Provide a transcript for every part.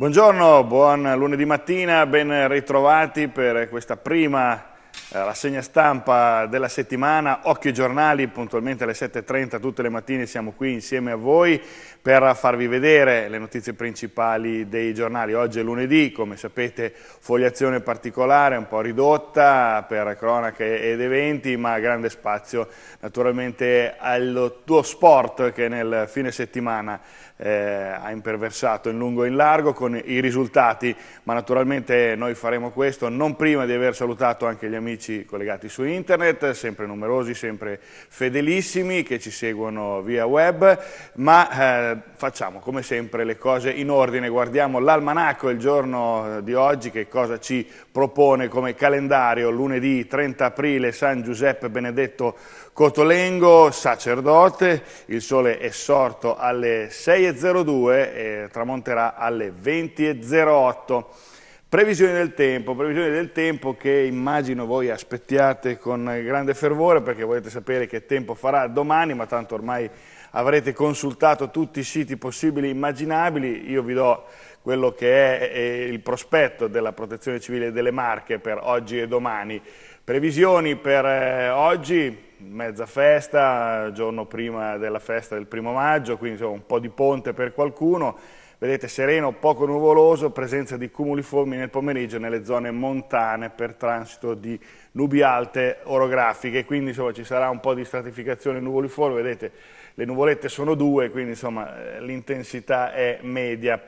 Buongiorno, buon lunedì mattina, ben ritrovati per questa prima rassegna eh, stampa della settimana, occhio giornali, puntualmente alle 7.30 tutte le mattine siamo qui insieme a voi per farvi vedere le notizie principali dei giornali. Oggi è lunedì, come sapete fogliazione particolare, un po' ridotta per cronache ed eventi, ma grande spazio naturalmente al tuo sport che nel fine settimana eh, ha imperversato in lungo e in largo con i risultati, ma naturalmente noi faremo questo non prima di aver salutato anche gli amici amici collegati su internet, sempre numerosi, sempre fedelissimi, che ci seguono via web, ma eh, facciamo come sempre le cose in ordine, guardiamo l'almanacco il giorno eh, di oggi, che cosa ci propone come calendario, lunedì 30 aprile San Giuseppe Benedetto Cotolengo, sacerdote, il sole è sorto alle 6.02 e tramonterà alle 20.08. Previsioni del tempo, previsioni del tempo che immagino voi aspettiate con grande fervore perché volete sapere che tempo farà domani, ma tanto ormai avrete consultato tutti i siti possibili e immaginabili. Io vi do quello che è il prospetto della Protezione Civile delle Marche per oggi e domani. Previsioni per eh, oggi, mezza festa, giorno prima della festa del primo maggio, quindi un po' di ponte per qualcuno Vedete sereno, poco nuvoloso, presenza di cumuliformi nel pomeriggio nelle zone montane per transito di nubi alte orografiche, quindi insomma, ci sarà un po' di stratificazione nuvoliforme, vedete le nuvolette sono due, quindi eh, l'intensità è media.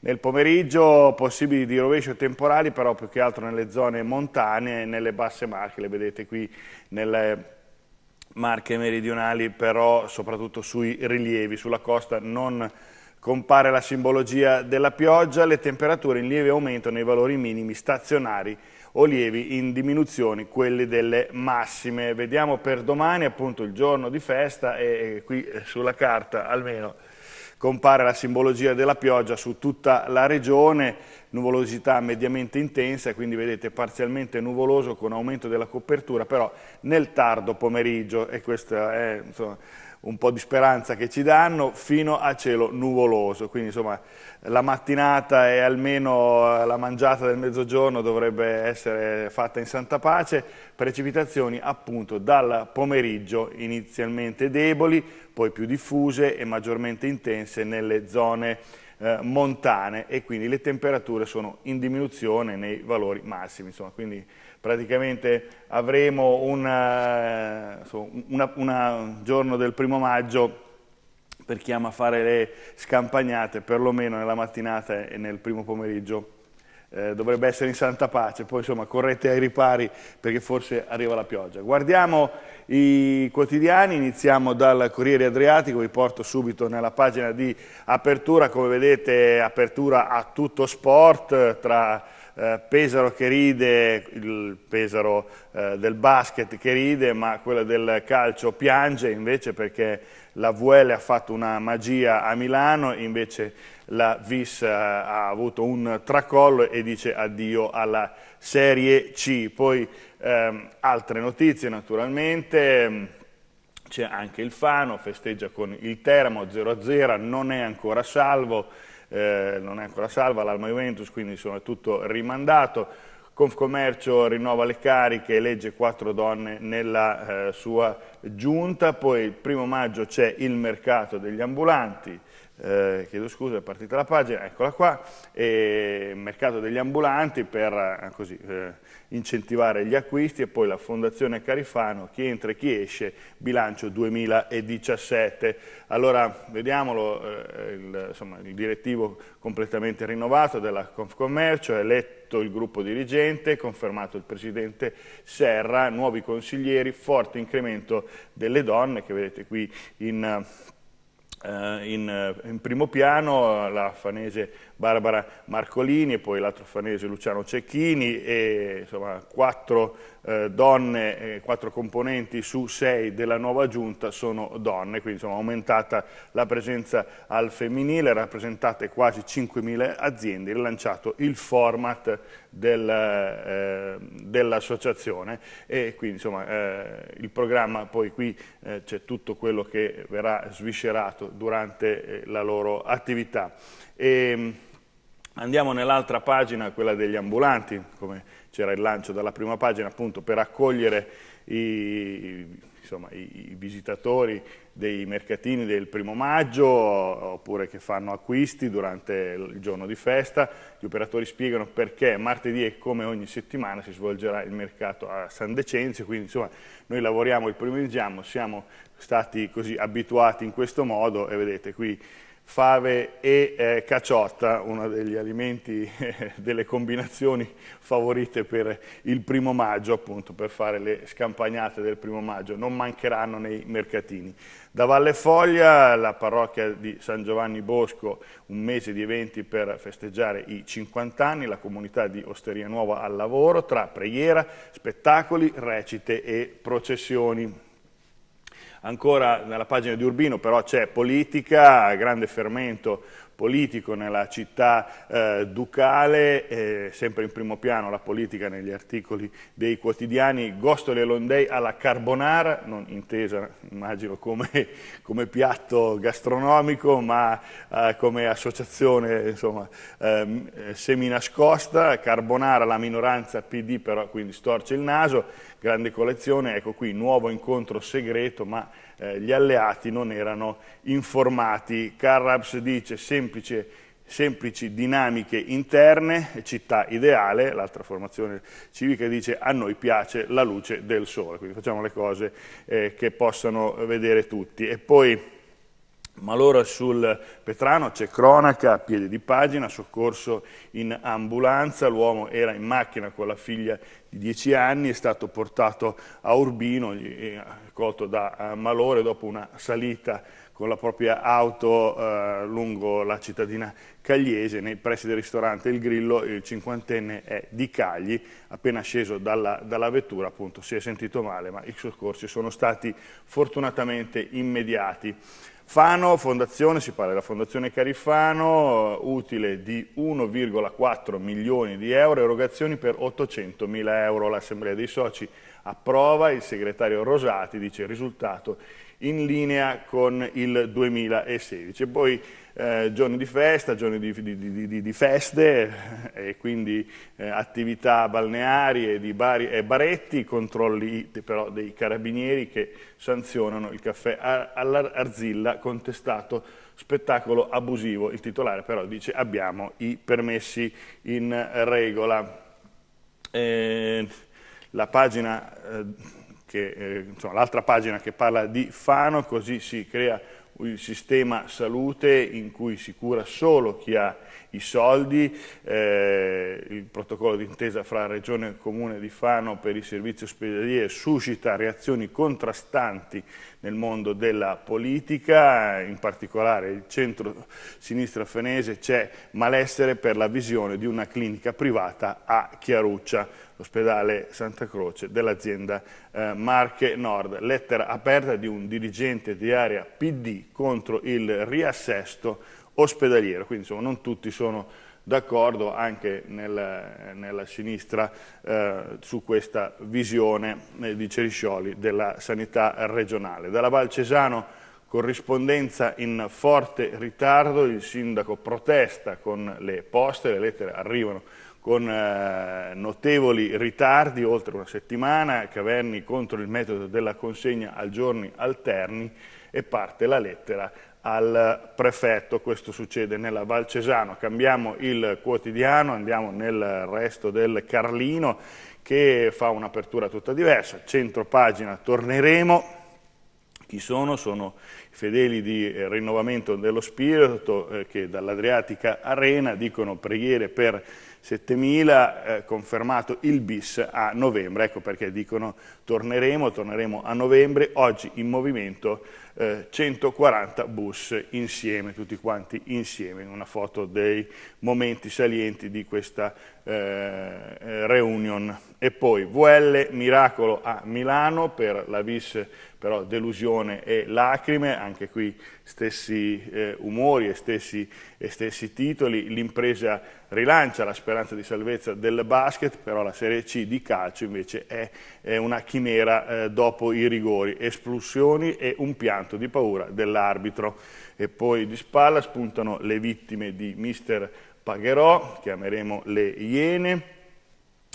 Nel pomeriggio possibili di rovescio temporali, però più che altro nelle zone montane e nelle basse marche, le vedete qui nelle marche meridionali, però soprattutto sui rilievi, sulla costa non Compare la simbologia della pioggia, le temperature in lieve aumento nei valori minimi stazionari o lievi in diminuzione quelli delle massime. Vediamo per domani appunto il giorno di festa e qui eh, sulla carta almeno compare la simbologia della pioggia su tutta la regione nuvolosità mediamente intensa, quindi vedete parzialmente nuvoloso con aumento della copertura, però nel tardo pomeriggio, e questa è insomma, un po' di speranza che ci danno, fino a cielo nuvoloso, quindi insomma la mattinata e almeno eh, la mangiata del mezzogiorno dovrebbe essere fatta in santa pace, precipitazioni appunto dal pomeriggio inizialmente deboli, poi più diffuse e maggiormente intense nelle zone eh, montane e quindi le temperature sono in diminuzione nei valori massimi, insomma, quindi praticamente avremo eh, una, un giorno del primo maggio per chi ama fare le scampagnate, perlomeno nella mattinata e nel primo pomeriggio eh, dovrebbe essere in santa pace, poi insomma correte ai ripari perché forse arriva la pioggia. Guardiamo i quotidiani, iniziamo dal Corriere Adriatico, vi porto subito nella pagina di apertura, come vedete apertura a tutto sport tra eh, Pesaro che ride, il Pesaro eh, del basket che ride, ma quella del calcio piange invece perché la VL ha fatto una magia a Milano, invece la Vis eh, ha avuto un tracollo e dice addio alla Serie C. Poi ehm, altre notizie naturalmente ehm, c'è anche il Fano, festeggia con il Teramo 0-0, non è ancora salvo, eh, non è ancora salva, l'Alma Juventus, quindi insomma, è tutto rimandato. Confcommercio rinnova le cariche, elegge quattro donne nella eh, sua giunta, poi il primo maggio c'è il mercato degli ambulanti, eh, chiedo scusa, è partita la pagina, eccola qua, e mercato degli ambulanti per eh, così, eh, incentivare gli acquisti e poi la Fondazione Carifano, chi entra e chi esce, bilancio 2017. Allora, vediamolo, eh, il, insomma, il, direttivo completamente rinnovato della Confcommercio, eletto il gruppo dirigente, confermato il Presidente Serra, nuovi consiglieri, forte incremento delle donne che vedete qui in... Eh, in, eh, in, primo piano la fanese Barbara Marcolini e poi l'altro fanese Luciano Cecchini e insomma quattro eh, donne, eh, quattro componenti su sei della nuova giunta sono donne, quindi insomma aumentata la presenza al femminile, rappresentate quasi 5.000 aziende, rilanciato il format eh, dell'associazione eh, e quindi insomma, eh, il programma poi qui eh, c'è tutto quello che verrà sviscerato durante eh, la loro attività. E, ehm, andiamo nell'altra pagina, quella degli ambulanti, come c'era il lancio dalla prima pagina appunto per accogliere i insomma, i, i, visitatori dei mercatini del primo maggio oppure che fanno acquisti durante il giorno di festa. Gli operatori spiegano perché martedì e come ogni settimana si svolgerà il mercato a San Decenzio, quindi insomma, noi lavoriamo il primo di giugno, siamo stati così abituati in questo modo e vedete qui fave e eh, caciotta, uno degli alimenti, eh, delle combinazioni favorite per il primo maggio, appunto per fare le scampagnate del primo maggio, non mancheranno nei mercatini. Da Valle Foglia, la parrocchia di San Giovanni Bosco, un mese di eventi per festeggiare i 50 anni, la comunità di Osteria Nuova al lavoro, tra preghiera, spettacoli, recite e processioni. Ancora nella pagina di Urbino però c'è politica, grande fermento politico nella città eh, ducale, eh, sempre in primo piano la politica negli articoli dei quotidiani, Gostoli e londei alla carbonara, non intesa immagino come, come piatto gastronomico, ma eh, come associazione insomma, ehm, seminascosta, carbonara la minoranza PD però quindi storce il naso, grande collezione, ecco qui nuovo incontro segreto, ma eh, gli alleati non erano informati. Carraps dice semplice, semplici dinamiche interne, città ideale, l'altra formazione civica dice a noi piace la luce del sole, quindi facciamo le cose eh, che possano vedere tutti. E poi Malora sul Petrano c'è cronaca piede di pagina, soccorso in ambulanza, l'uomo era in macchina con la figlia di 10 anni, è stato portato a Urbino, colto da eh, malore dopo una salita con la propria auto eh, lungo la cittadina cagliese, nei pressi del ristorante Il Grillo, il cinquantenne è di Cagli, appena sceso dalla, dalla vettura appunto si è sentito male, ma i soccorsi sono stati fortunatamente immediati. Fano, fondazione, si parla della fondazione Carifano, utile di 1,4 milioni di euro, erogazioni per 800 mila euro. L'assemblea dei soci approva, il segretario Rosati dice risultato in linea con il 2016. Poi eh, giorni di festa, giorni di, di, di, di feste eh, e quindi eh, attività balneari e di bari, e baretti, controlli però dei carabinieri che sanzionano il caffè all'Arzilla contestato spettacolo abusivo. Il titolare però dice abbiamo i permessi in regola. Eh, la pagina, eh, eh, l'altra pagina che parla di Fano, così si crea un sistema salute in cui si cura solo chi ha i soldi, eh, il protocollo d'intesa fra Regione e Comune di Fano per i servizi ospedalieri suscita reazioni contrastanti nel mondo della politica, in particolare il centro-sinistra fenese c'è malessere per la visione di una clinica privata a Chiaruccia l'ospedale Santa Croce dell'azienda eh, Marche Nord. Lettera aperta di un dirigente di area PD contro il riassesto ospedaliero, quindi insomma, non tutti sono d'accordo anche nella, nella sinistra eh, su questa visione eh, di Ceriscioli della sanità regionale. Dalla Val Cesano corrispondenza in forte ritardo, il sindaco protesta con le poste, le lettere arrivano con eh, notevoli ritardi, oltre una settimana, Caverni contro il metodo della consegna a giorni alterni e parte la lettera al prefetto, questo succede nella Val Cesano. Cambiamo il quotidiano, andiamo nel resto del Carlino che fa un'apertura tutta diversa, centro pagina, torneremo. Chi sono? Sono i fedeli di eh, Rinnovamento dello Spirito eh, che dall'Adriatica Arena dicono preghiere per 7.000, eh, confermato il bis a novembre, ecco perché dicono torneremo, torneremo a novembre, oggi in movimento 140 eh, bus insieme, tutti quanti insieme, in una foto dei momenti salienti di questa eh, reunion. E poi VL Miracolo a Milano per la vis però delusione e lacrime, anche qui stessi eh, umori e stessi, e stessi titoli, l'impresa rilancia la speranza di salvezza del basket, però la Serie C di calcio invece è, è una chimera eh, dopo i rigori, esplosioni e un pianto tanto di paura dell'arbitro. E poi di spalla spuntano le vittime di Mister Pagherò, chiameremo le Iene,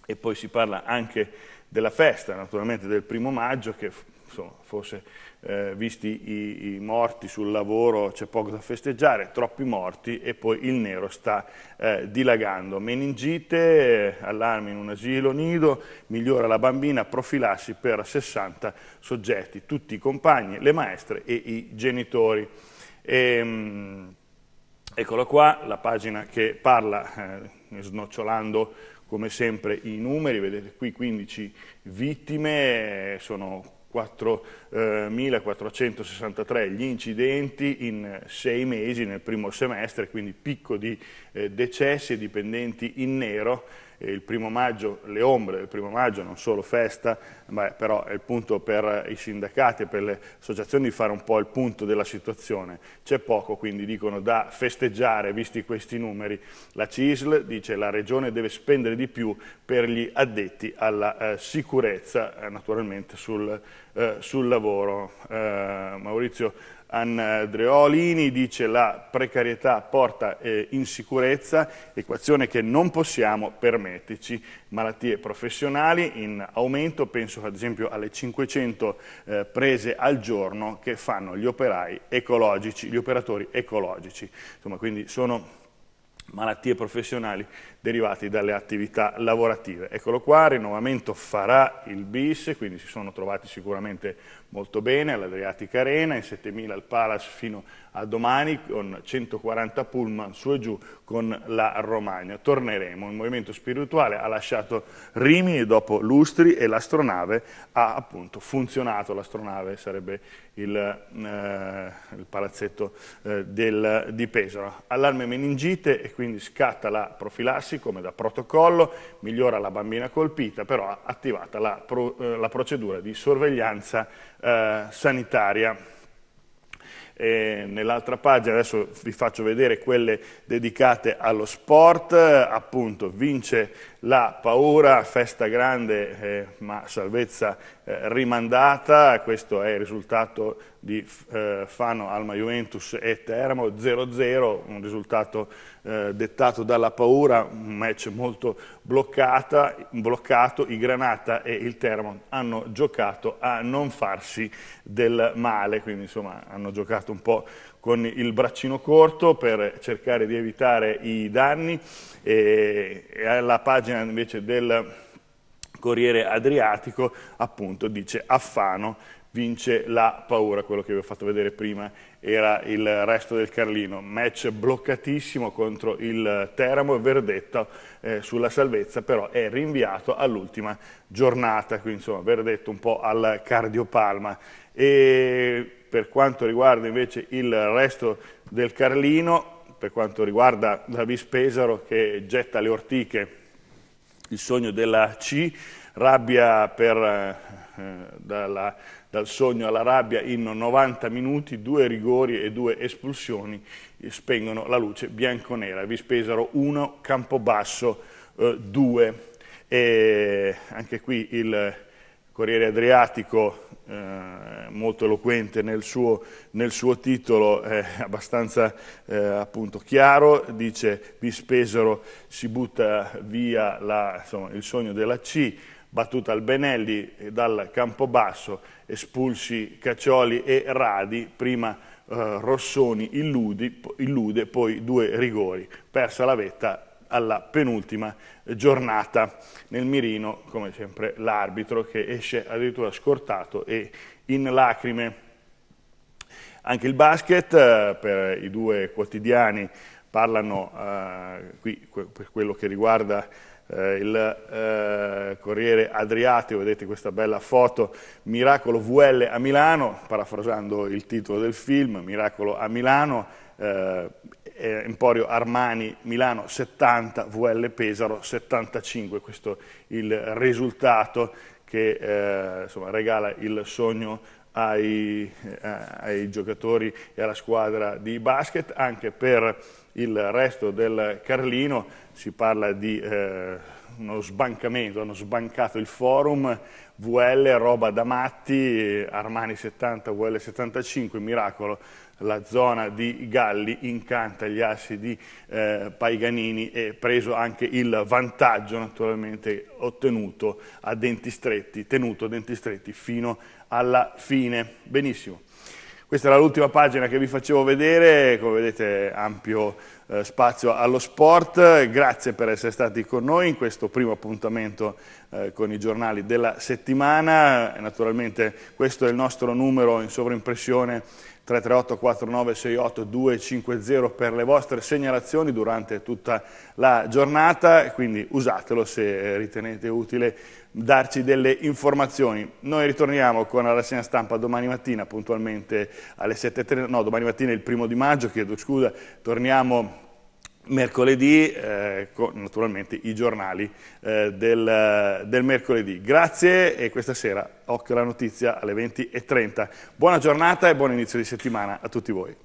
e poi si parla anche della festa, naturalmente del primo maggio, che insomma, forse eh, visti i, i, morti sul lavoro c'è poco da festeggiare, troppi morti e poi il nero sta eh, dilagando. Meningite, eh, allarmi in un asilo nido, migliora la bambina, profilassi per 60 soggetti, tutti i compagni, le maestre e i genitori. E, ehm, mh, eccolo qua, la pagina che parla, eh, snocciolando come sempre i numeri, vedete qui 15 vittime, eh, sono 4.463 eh, gli incidenti in eh, sei mesi nel primo semestre, quindi picco di eh, decessi e dipendenti in nero. il primo maggio, le ombre del primo maggio, non solo festa, beh, però è il punto per i sindacati e per le associazioni di fare un po' il punto della situazione. C'è poco, quindi dicono da festeggiare, visti questi numeri. La CISL dice che la Regione deve spendere di più per gli addetti alla eh, sicurezza, eh, naturalmente sul, eh, sul lavoro. Eh, Maurizio Andreolini dice la precarietà porta eh, insicurezza, equazione che non possiamo permetterci. Malattie professionali in aumento, penso penso ad esempio alle 500 eh, prese al giorno che fanno gli operai ecologici, gli operatori ecologici, insomma quindi sono malattie professionali derivati dalle attività lavorative. Eccolo qua, rinnovamento farà il bis, quindi si sono trovati sicuramente molto bene all'Adriatica Arena, in 7000 al Palace fino a domani con 140 pullman su e giù con la Romagna. Torneremo, il movimento spirituale ha lasciato Rimini dopo lustri e l'astronave ha appunto funzionato, l'astronave sarebbe il, eh, il palazzetto eh, del, di Pesaro. Allarme meningite e quindi scatta la profilassi sintassi come da protocollo, migliora la bambina colpita, però ha attivata la, pro, eh, la procedura di sorveglianza eh, sanitaria. Nell'altra pagina adesso vi faccio vedere quelle dedicate allo sport, appunto vince la paura, festa grande eh, ma salvezza eh, rimandata, questo è il risultato di eh, Fano, Alma Juventus e Teramo, 0-0, un risultato eh, dettato dalla paura, un match molto bloccata, bloccato, i Granata e il Teramo hanno giocato a non farsi del male, quindi insomma hanno giocato un po' con il braccino corto per cercare di evitare i danni e, e alla pagina invece del Corriere Adriatico appunto dice a Fano vince la paura, quello che vi ho fatto vedere prima era il resto del Carlino, match bloccatissimo contro il Teramo, verdetto eh, sulla salvezza, però è rinviato all'ultima giornata, quindi insomma verdetto un po' al cardiopalma. E per quanto riguarda invece il resto del Carlino, per quanto riguarda Davis Pesaro che getta le ortiche, il sogno della C, rabbia per, eh, dalla dal sogno alla rabbia in 90 minuti, due rigori e due espulsioni spengono la luce bianconera. Vi spesero uno, Campobasso eh, due. E anche qui il Corriere Adriatico, eh, molto eloquente nel suo, nel suo titolo, eh, abbastanza eh, appunto chiaro, dice vi spesero, si butta via la, insomma, il sogno della C, battuta al Benelli eh, dal Campobasso, espulsi Caccioli e Radi, prima eh, Rossoni illudi, illude, poi due rigori, persa la vetta alla penultima eh, giornata. Nel mirino, come sempre, l'arbitro che esce addirittura scortato e in lacrime. Anche il basket eh, per i due quotidiani parlano eh, qui per quello che riguarda eh, il eh, Corriere Adriatico, vedete questa bella foto, Miracolo VL a Milano, parafrasando il titolo del film, Miracolo a Milano, eh, eh Emporio Armani Milano 70, VL Pesaro 75, questo è il risultato che eh, insomma, regala il sogno ai, eh, ai giocatori e alla squadra di basket, anche per il resto del Carlino, si parla di eh, uno sbancamento, hanno sbancato il forum, VL, roba da matti, Armani 70, VL 75, miracolo, la zona di Galli incanta gli assi di eh, Paiganini e preso anche il vantaggio naturalmente ottenuto a denti stretti, tenuto a denti stretti fino alla fine. Benissimo. Questa era l'ultima pagina che vi facevo vedere, come vedete ampio eh, spazio allo sport. Grazie per essere stati con noi in questo primo appuntamento eh, con i giornali della settimana. Naturalmente questo è il nostro numero in sovraimpressione 338 4968 250 per le vostre segnalazioni durante tutta la giornata, quindi usatelo se eh, ritenete utile darci delle informazioni. Noi ritorniamo con la rassegna stampa domani mattina puntualmente alle 7.30, no domani mattina è il primo di maggio, chiedo scusa, torniamo mercoledì, eh, con naturalmente i giornali eh, del, del, mercoledì. Grazie e questa sera occhio alla notizia alle 20.30. Buona giornata e buon inizio di settimana a tutti voi.